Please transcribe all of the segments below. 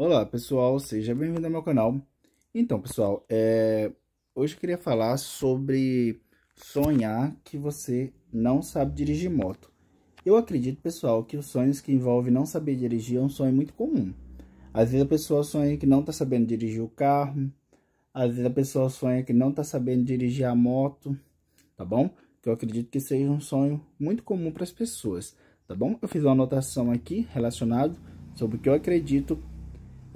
Olá pessoal, seja bem-vindo ao meu canal. Então pessoal, é... hoje eu queria falar sobre sonhar que você não sabe dirigir moto. Eu acredito pessoal que os sonhos que envolvem não saber dirigir é um sonho muito comum. Às vezes a pessoa sonha que não está sabendo dirigir o carro, às vezes a pessoa sonha que não está sabendo dirigir a moto, tá bom? eu acredito que seja um sonho muito comum para as pessoas, tá bom? Eu fiz uma anotação aqui relacionado sobre o que eu acredito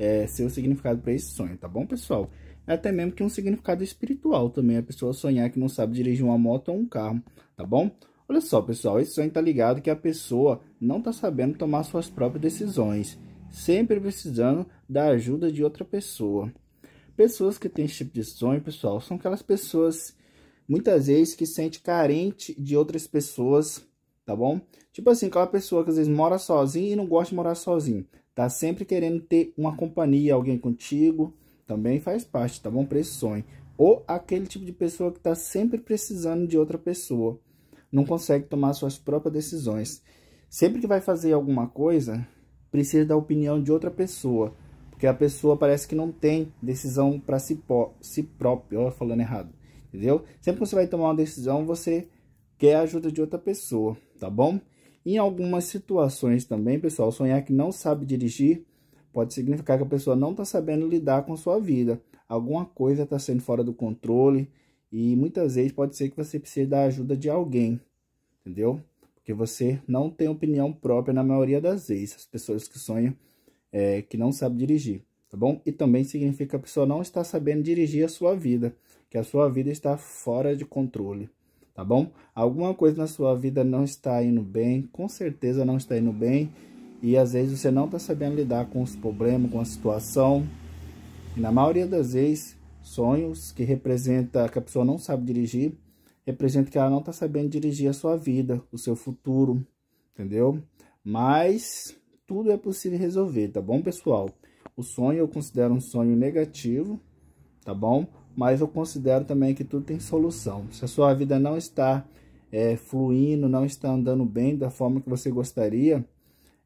é, seu significado para esse sonho, tá bom, pessoal? Até mesmo que um significado espiritual também, a pessoa sonhar que não sabe dirigir uma moto ou um carro, tá bom? Olha só, pessoal, esse sonho tá ligado que a pessoa não tá sabendo tomar suas próprias decisões, sempre precisando da ajuda de outra pessoa. Pessoas que têm esse tipo de sonho, pessoal, são aquelas pessoas muitas vezes que sente carente de outras pessoas tá bom? Tipo assim, aquela pessoa que às vezes mora sozinha e não gosta de morar sozinho, tá sempre querendo ter uma companhia, alguém contigo, também faz parte, tá bom? Pra esse sonho. Ou aquele tipo de pessoa que tá sempre precisando de outra pessoa, não consegue tomar suas próprias decisões. Sempre que vai fazer alguma coisa, precisa da opinião de outra pessoa, porque a pessoa parece que não tem decisão para si, si própria, ó, falando errado, entendeu? Sempre que você vai tomar uma decisão, você quer a ajuda de outra pessoa, tá bom? Em algumas situações também, pessoal, sonhar que não sabe dirigir pode significar que a pessoa não está sabendo lidar com sua vida. Alguma coisa está sendo fora do controle e muitas vezes pode ser que você precise da ajuda de alguém, entendeu? Porque você não tem opinião própria na maioria das vezes. As pessoas que sonham é, que não sabem dirigir, tá bom? E também significa que a pessoa não está sabendo dirigir a sua vida, que a sua vida está fora de controle tá bom? Alguma coisa na sua vida não está indo bem, com certeza não está indo bem, e às vezes você não está sabendo lidar com os problemas, com a situação. E na maioria das vezes, sonhos que representa que a pessoa não sabe dirigir, representa que ela não está sabendo dirigir a sua vida, o seu futuro, entendeu? Mas tudo é possível resolver, tá bom, pessoal? O sonho eu considero um sonho negativo, tá bom? mas eu considero também que tudo tem solução. Se a sua vida não está é, fluindo, não está andando bem da forma que você gostaria,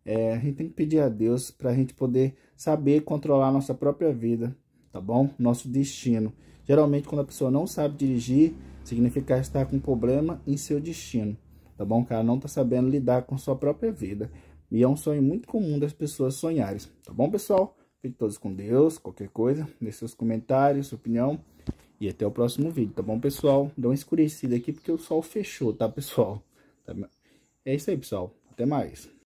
é, a gente tem que pedir a Deus para a gente poder saber controlar nossa própria vida, tá bom? Nosso destino. Geralmente, quando a pessoa não sabe dirigir, significa estar com problema em seu destino, tá bom? cara não está sabendo lidar com sua própria vida. E é um sonho muito comum das pessoas sonharem, tá bom, pessoal? Fiquem todos com Deus. Qualquer coisa, deixe seus comentários, sua opinião. E até o próximo vídeo, tá bom, pessoal? Dá uma escurecida aqui porque o sol fechou, tá, pessoal? Tá é isso aí, pessoal. Até mais.